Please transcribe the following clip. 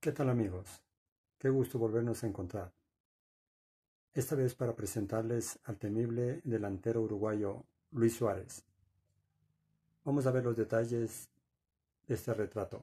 ¿Qué tal amigos? Qué gusto volvernos a encontrar. Esta vez para presentarles al temible delantero uruguayo Luis Suárez. Vamos a ver los detalles de este retrato.